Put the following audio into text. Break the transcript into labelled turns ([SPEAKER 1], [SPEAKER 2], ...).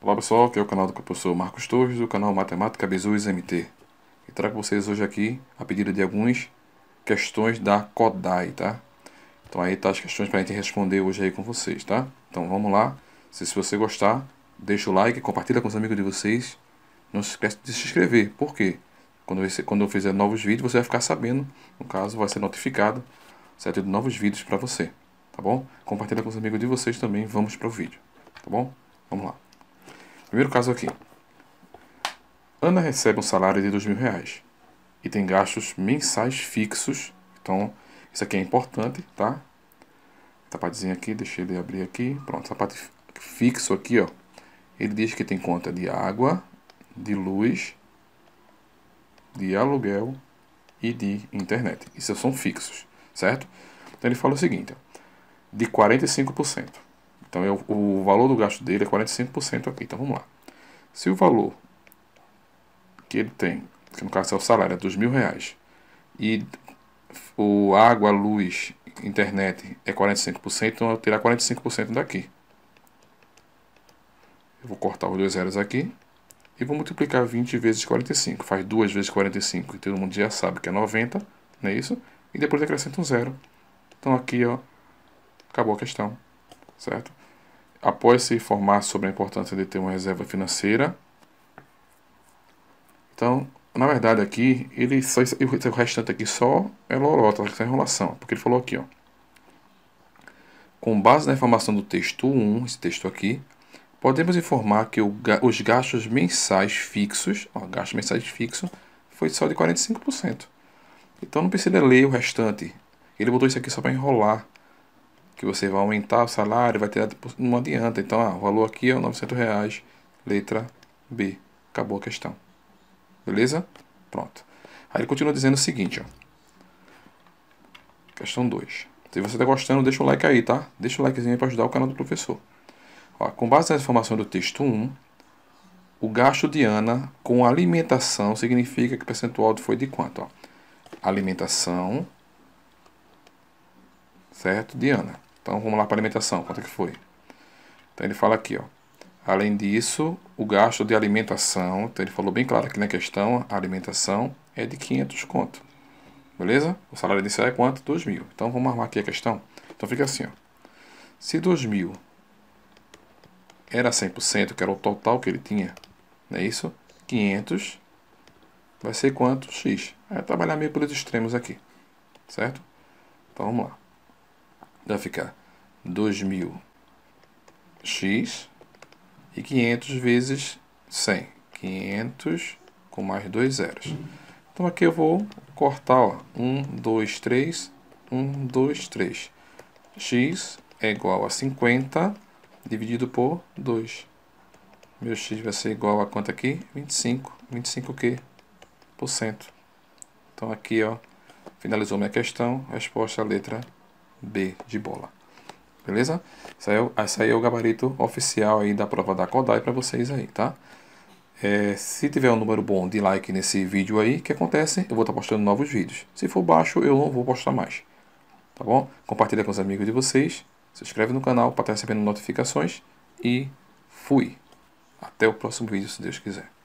[SPEAKER 1] Olá pessoal, aqui é o canal do professor Marcos Torres, do canal Matemática Bezus MT. E trago vocês hoje aqui a pedido de algumas questões da CODAI, tá? Então aí tá as questões para a gente responder hoje aí com vocês, tá? Então vamos lá. Se, se você gostar, deixa o like, compartilha com os amigos de vocês. Não se esquece de se inscrever, por quê? Quando, você, quando eu fizer novos vídeos, você vai ficar sabendo, no caso, vai ser notificado, certo? De novos vídeos para você, tá bom? Compartilha com os amigos de vocês também, vamos para o vídeo, tá bom? Vamos lá. Primeiro caso aqui. Ana recebe um salário de dois mil reais e tem gastos mensais fixos. Então, isso aqui é importante, tá? Tapatezinho aqui, deixei ele abrir aqui. Pronto, sapato fixo aqui, ó. Ele diz que tem conta de água, de luz, de aluguel e de internet. Isso são fixos, certo? Então ele fala o seguinte, ó, de 45%. Então o valor do gasto dele é 45% aqui. Então vamos lá. Se o valor que ele tem, que no caso é o salário, é dos mil reais, e o água, luz, internet é 45%, então eu vou tirar 45% daqui. Eu vou cortar os dois zeros aqui e vou multiplicar 20 vezes 45. Faz 2 vezes 45, e todo mundo já sabe que é 90, não é isso? E depois acrescenta um zero. Então aqui, ó, acabou a questão, certo? após se informar sobre a importância de ter uma reserva financeira. Então, na verdade aqui, ele só, o restante aqui só é lorota, essa é enrolação, porque ele falou aqui, ó. Com base na informação do texto 1, esse texto aqui, podemos informar que o, os gastos mensais fixos, ó, gasto mensais fixo, foi só de 45%. Então não precisa ler o restante. Ele botou isso aqui só para enrolar que você vai aumentar o salário, vai ter tipo, não adianta. Então, ah, o valor aqui é R$ 900, reais, letra B. Acabou a questão. Beleza? Pronto. Aí ele continua dizendo o seguinte, ó. Questão 2. Se você está gostando, deixa o like aí, tá? Deixa o likezinho aí para ajudar o canal do professor. Ó, com base na informação do texto 1, o gasto de Ana com alimentação significa que o percentual foi de quanto? Ó? Alimentação, certo? De Ana. Então vamos lá para a alimentação, quanto é que foi? Então ele fala aqui, ó. Além disso, o gasto de alimentação, então ele falou bem claro aqui na questão, a alimentação é de 500 conto. Beleza? O salário inicial é quanto? 2 mil. Então vamos armar aqui a questão. Então fica assim, ó. Se 2 mil era 100%, que era o total que ele tinha, não é isso? 500 vai ser quanto? X. É trabalhar meio pelos extremos aqui, certo? Então vamos lá vai ficar 2000x e 500 vezes 100. 500 com mais dois zeros. Então aqui eu vou cortar ó, 1, 2, 3, 1, 2, 3. x é igual a 50 dividido por 2. Meu x vai ser igual a quanto aqui? 25. 25 o quê? Por cento. Então aqui, ó, finalizou minha questão. Resposta letra B de bola. Beleza? Esse aí, é, esse aí é o gabarito oficial aí da prova da Kodai para vocês aí, tá? É, se tiver um número bom de like nesse vídeo aí, o que acontece? Eu vou estar tá postando novos vídeos. Se for baixo, eu não vou postar mais. Tá bom? Compartilha com os amigos de vocês. Se inscreve no canal para estar tá recebendo notificações. E fui! Até o próximo vídeo, se Deus quiser.